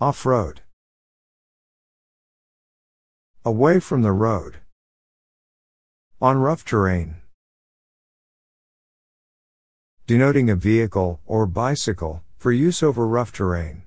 Off-road. Away from the road. On rough terrain. Denoting a vehicle or bicycle for use over rough terrain.